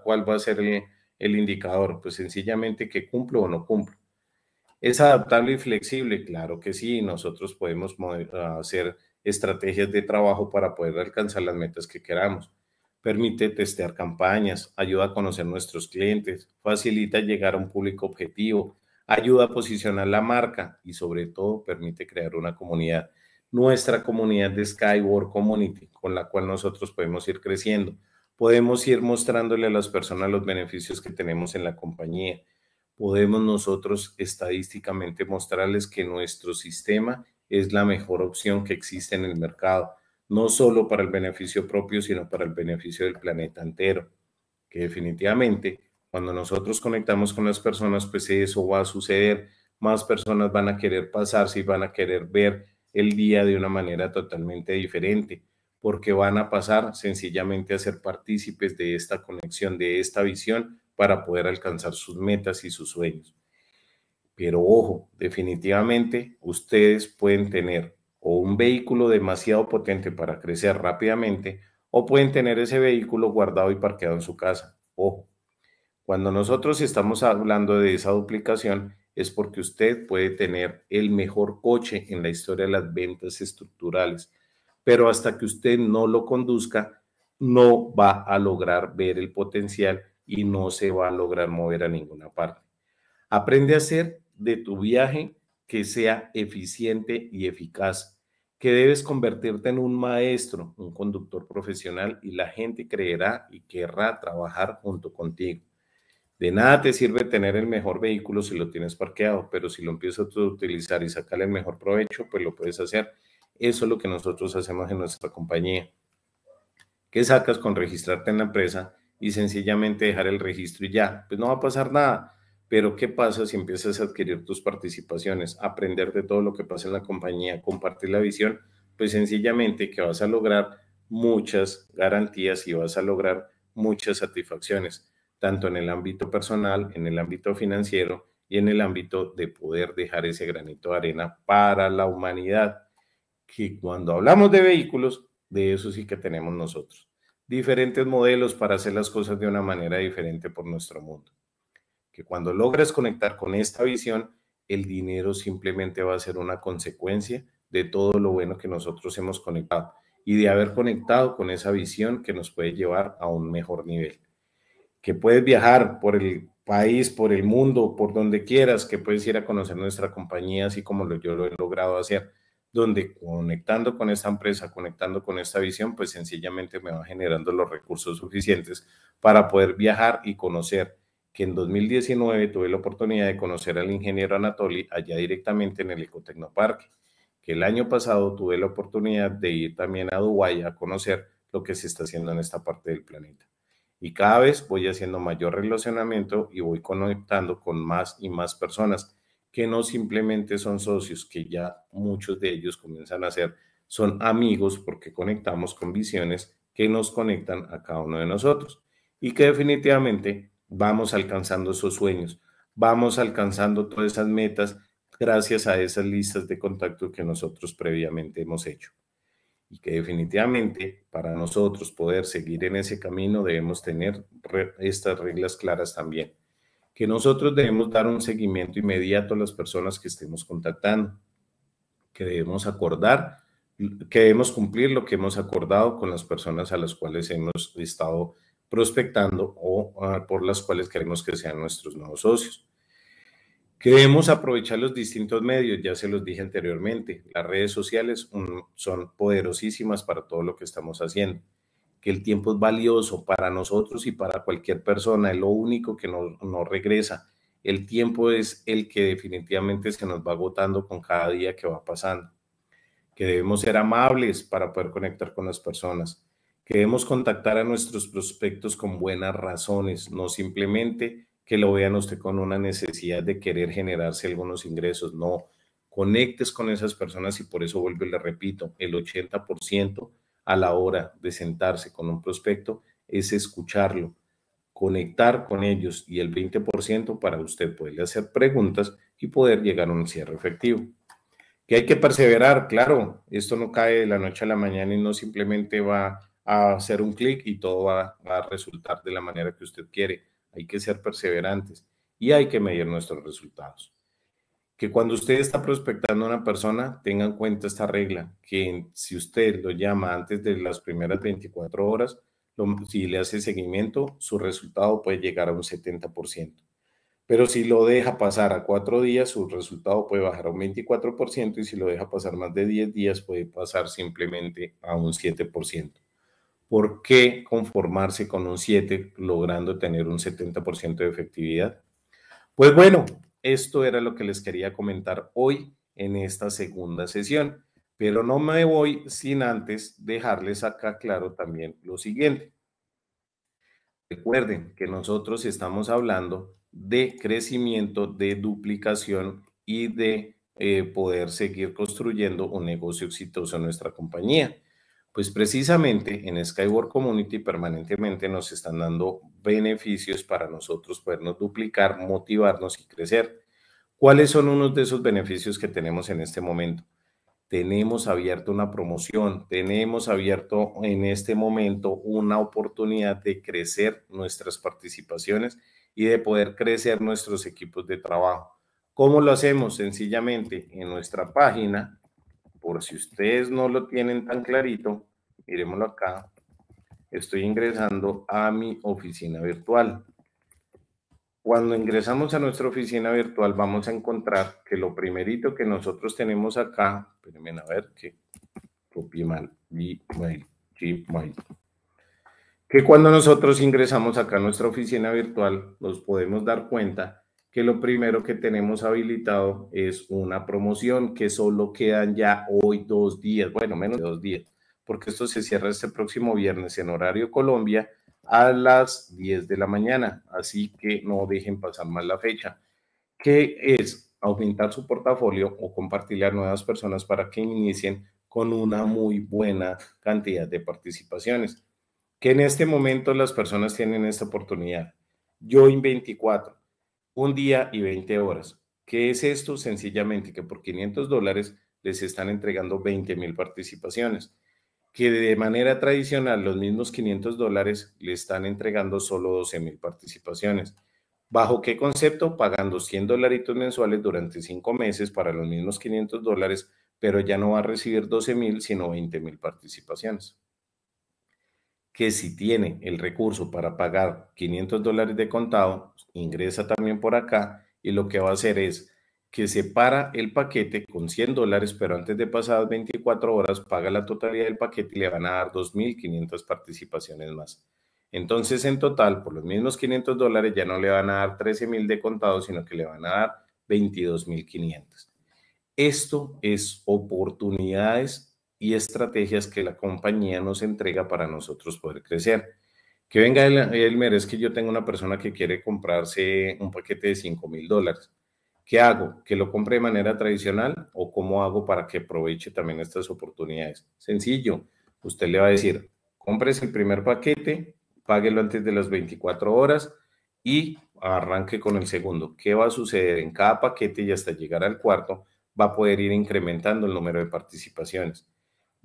[SPEAKER 2] cuál va a ser el, el indicador? Pues sencillamente que cumplo o no cumplo. ¿Es adaptable y flexible? Claro que sí, nosotros podemos hacer estrategias de trabajo para poder alcanzar las metas que queramos permite testear campañas, ayuda a conocer nuestros clientes, facilita llegar a un público objetivo, ayuda a posicionar la marca y sobre todo permite crear una comunidad, nuestra comunidad de Skyward Community, con la cual nosotros podemos ir creciendo. Podemos ir mostrándole a las personas los beneficios que tenemos en la compañía. Podemos nosotros estadísticamente mostrarles que nuestro sistema es la mejor opción que existe en el mercado, no solo para el beneficio propio, sino para el beneficio del planeta entero, que definitivamente cuando nosotros conectamos con las personas, pues eso va a suceder. Más personas van a querer pasarse y van a querer ver el día de una manera totalmente diferente, porque van a pasar sencillamente a ser partícipes de esta conexión, de esta visión, para poder alcanzar sus metas y sus sueños. Pero ojo, definitivamente ustedes pueden tener o un vehículo demasiado potente para crecer rápidamente o pueden tener ese vehículo guardado y parqueado en su casa. Ojo, cuando nosotros estamos hablando de esa duplicación, es porque usted puede tener el mejor coche en la historia de las ventas estructurales, pero hasta que usted no lo conduzca, no va a lograr ver el potencial y no se va a lograr mover a ninguna parte. Aprende a hacer de tu viaje que sea eficiente y eficaz, que debes convertirte en un maestro, un conductor profesional y la gente creerá y querrá trabajar junto contigo. De nada te sirve tener el mejor vehículo si lo tienes parqueado, pero si lo empiezas a utilizar y sacarle el mejor provecho, pues lo puedes hacer. Eso es lo que nosotros hacemos en nuestra compañía. ¿Qué sacas con registrarte en la empresa y sencillamente dejar el registro y ya? Pues no va a pasar nada. Pero ¿qué pasa si empiezas a adquirir tus participaciones, aprender de todo lo que pasa en la compañía, compartir la visión? Pues sencillamente que vas a lograr muchas garantías y vas a lograr muchas satisfacciones tanto en el ámbito personal, en el ámbito financiero y en el ámbito de poder dejar ese granito de arena para la humanidad, que cuando hablamos de vehículos, de eso sí que tenemos nosotros. Diferentes modelos para hacer las cosas de una manera diferente por nuestro mundo. Que cuando logres conectar con esta visión, el dinero simplemente va a ser una consecuencia de todo lo bueno que nosotros hemos conectado y de haber conectado con esa visión que nos puede llevar a un mejor nivel que puedes viajar por el país, por el mundo, por donde quieras, que puedes ir a conocer nuestra compañía, así como yo lo he logrado hacer, donde conectando con esta empresa, conectando con esta visión, pues sencillamente me va generando los recursos suficientes para poder viajar y conocer que en 2019 tuve la oportunidad de conocer al ingeniero Anatoly allá directamente en el Ecotecnoparque, que el año pasado tuve la oportunidad de ir también a Dubái a conocer lo que se está haciendo en esta parte del planeta. Y cada vez voy haciendo mayor relacionamiento y voy conectando con más y más personas que no simplemente son socios, que ya muchos de ellos comienzan a ser, son amigos porque conectamos con visiones que nos conectan a cada uno de nosotros y que definitivamente vamos alcanzando esos sueños, vamos alcanzando todas esas metas gracias a esas listas de contacto que nosotros previamente hemos hecho y que definitivamente para nosotros poder seguir en ese camino debemos tener estas reglas claras también, que nosotros debemos dar un seguimiento inmediato a las personas que estemos contactando, que debemos acordar, que debemos cumplir lo que hemos acordado con las personas a las cuales hemos estado prospectando o ah, por las cuales queremos que sean nuestros nuevos socios que debemos aprovechar los distintos medios, ya se los dije anteriormente, las redes sociales son poderosísimas para todo lo que estamos haciendo, que el tiempo es valioso para nosotros y para cualquier persona, es lo único que nos no regresa. El tiempo es el que definitivamente se nos va agotando con cada día que va pasando, que debemos ser amables para poder conectar con las personas, que debemos contactar a nuestros prospectos con buenas razones, no simplemente que lo vean usted con una necesidad de querer generarse algunos ingresos, no conectes con esas personas y por eso vuelvo y le repito, el 80% a la hora de sentarse con un prospecto es escucharlo, conectar con ellos y el 20% para usted poderle hacer preguntas y poder llegar a un cierre efectivo. Que hay que perseverar, claro, esto no cae de la noche a la mañana y no simplemente va a hacer un clic y todo va a resultar de la manera que usted quiere hay que ser perseverantes y hay que medir nuestros resultados. Que cuando usted está prospectando a una persona, tenga en cuenta esta regla, que si usted lo llama antes de las primeras 24 horas, si le hace seguimiento, su resultado puede llegar a un 70%. Pero si lo deja pasar a cuatro días, su resultado puede bajar a un 24% y si lo deja pasar más de 10 días, puede pasar simplemente a un 7%. ¿por qué conformarse con un 7 logrando tener un 70% de efectividad? Pues bueno, esto era lo que les quería comentar hoy en esta segunda sesión, pero no me voy sin antes dejarles acá claro también lo siguiente. Recuerden que nosotros estamos hablando de crecimiento, de duplicación y de eh, poder seguir construyendo un negocio exitoso en nuestra compañía. Pues precisamente en Skyward Community permanentemente nos están dando beneficios para nosotros podernos duplicar, motivarnos y crecer. ¿Cuáles son unos de esos beneficios que tenemos en este momento? Tenemos abierto una promoción, tenemos abierto en este momento una oportunidad de crecer nuestras participaciones y de poder crecer nuestros equipos de trabajo. ¿Cómo lo hacemos? Sencillamente en nuestra página por si ustedes no lo tienen tan clarito, miremoslo acá, estoy ingresando a mi oficina virtual. Cuando ingresamos a nuestra oficina virtual vamos a encontrar que lo primerito que nosotros tenemos acá, espérenme a ver que copié mal, Gmail, Gmail. Que cuando nosotros ingresamos acá a nuestra oficina virtual nos podemos dar cuenta que lo primero que tenemos habilitado es una promoción que solo quedan ya hoy dos días, bueno, menos de dos días, porque esto se cierra este próximo viernes en horario Colombia a las 10 de la mañana, así que no dejen pasar más la fecha, que es aumentar su portafolio o compartirle a nuevas personas para que inicien con una muy buena cantidad de participaciones. Que en este momento las personas tienen esta oportunidad. Yo en 24 un día y 20 horas. ¿Qué es esto? Sencillamente que por 500 dólares les están entregando 20 mil participaciones, que de manera tradicional los mismos 500 dólares le están entregando solo 12 mil participaciones. ¿Bajo qué concepto? Pagando 100 dolaritos mensuales durante 5 meses para los mismos 500 dólares, pero ya no va a recibir 12 mil, sino 20 mil participaciones que si tiene el recurso para pagar 500 dólares de contado, ingresa también por acá y lo que va a hacer es que se para el paquete con 100 dólares, pero antes de pasar 24 horas paga la totalidad del paquete y le van a dar 2.500 participaciones más. Entonces, en total, por los mismos 500 dólares ya no le van a dar 13.000 de contado, sino que le van a dar 22.500. Esto es oportunidades y estrategias que la compañía nos entrega para nosotros poder crecer. Que venga el, Elmer, es que yo tengo una persona que quiere comprarse un paquete de 5 mil dólares. ¿Qué hago? ¿Que lo compre de manera tradicional o cómo hago para que aproveche también estas oportunidades? Sencillo, usted le va a decir, compres el primer paquete, páguelo antes de las 24 horas y arranque con el segundo. ¿Qué va a suceder en cada paquete y hasta llegar al cuarto? Va a poder ir incrementando el número de participaciones.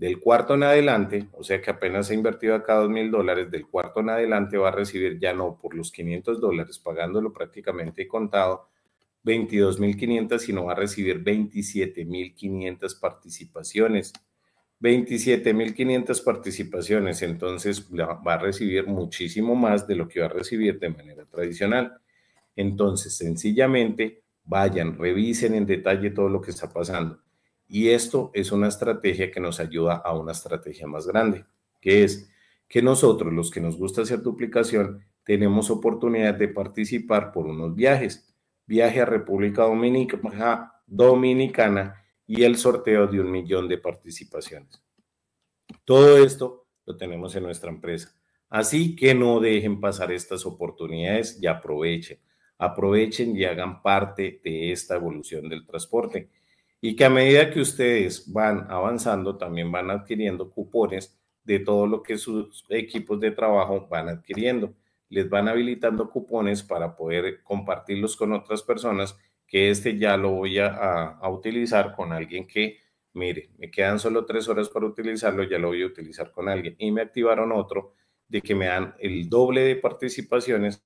[SPEAKER 2] Del cuarto en adelante, o sea que apenas se ha invertido acá dos mil dólares, del cuarto en adelante va a recibir ya no por los 500 dólares, pagándolo prácticamente contado, 22.500, sino va a recibir 27.500 participaciones. 27.500 participaciones, entonces va a recibir muchísimo más de lo que va a recibir de manera tradicional. Entonces, sencillamente, vayan, revisen en detalle todo lo que está pasando. Y esto es una estrategia que nos ayuda a una estrategia más grande, que es que nosotros, los que nos gusta hacer duplicación, tenemos oportunidad de participar por unos viajes. Viaje a República Dominicana y el sorteo de un millón de participaciones. Todo esto lo tenemos en nuestra empresa. Así que no dejen pasar estas oportunidades y aprovechen. Aprovechen y hagan parte de esta evolución del transporte y que a medida que ustedes van avanzando, también van adquiriendo cupones de todo lo que sus equipos de trabajo van adquiriendo. Les van habilitando cupones para poder compartirlos con otras personas, que este ya lo voy a, utilizar con alguien que, mire, me quedan solo tres horas para utilizarlo, ya lo voy a utilizar con alguien. Y me activaron otro de que me dan el doble de
[SPEAKER 1] participaciones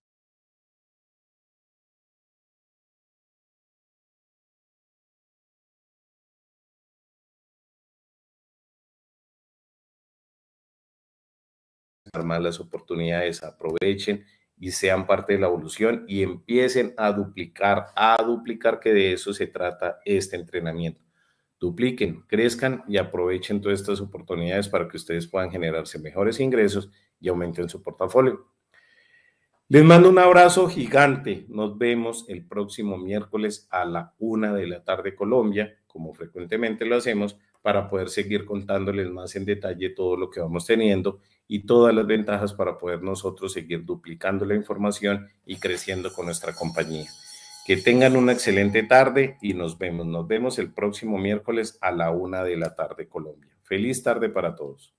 [SPEAKER 1] más las oportunidades, aprovechen
[SPEAKER 2] y sean parte de la evolución y empiecen a duplicar, a duplicar, que de eso se trata este entrenamiento. Dupliquen, crezcan y aprovechen todas estas oportunidades para que ustedes puedan generarse mejores ingresos y aumenten su portafolio. Les mando un abrazo gigante. Nos vemos el próximo miércoles a la una de la tarde Colombia, como frecuentemente lo hacemos, para poder seguir contándoles más en detalle todo lo que vamos teniendo y todas las ventajas para poder nosotros seguir duplicando la información y creciendo con nuestra compañía. Que tengan una excelente tarde y nos vemos. Nos vemos el próximo miércoles a la una de la tarde, Colombia. Feliz tarde para todos.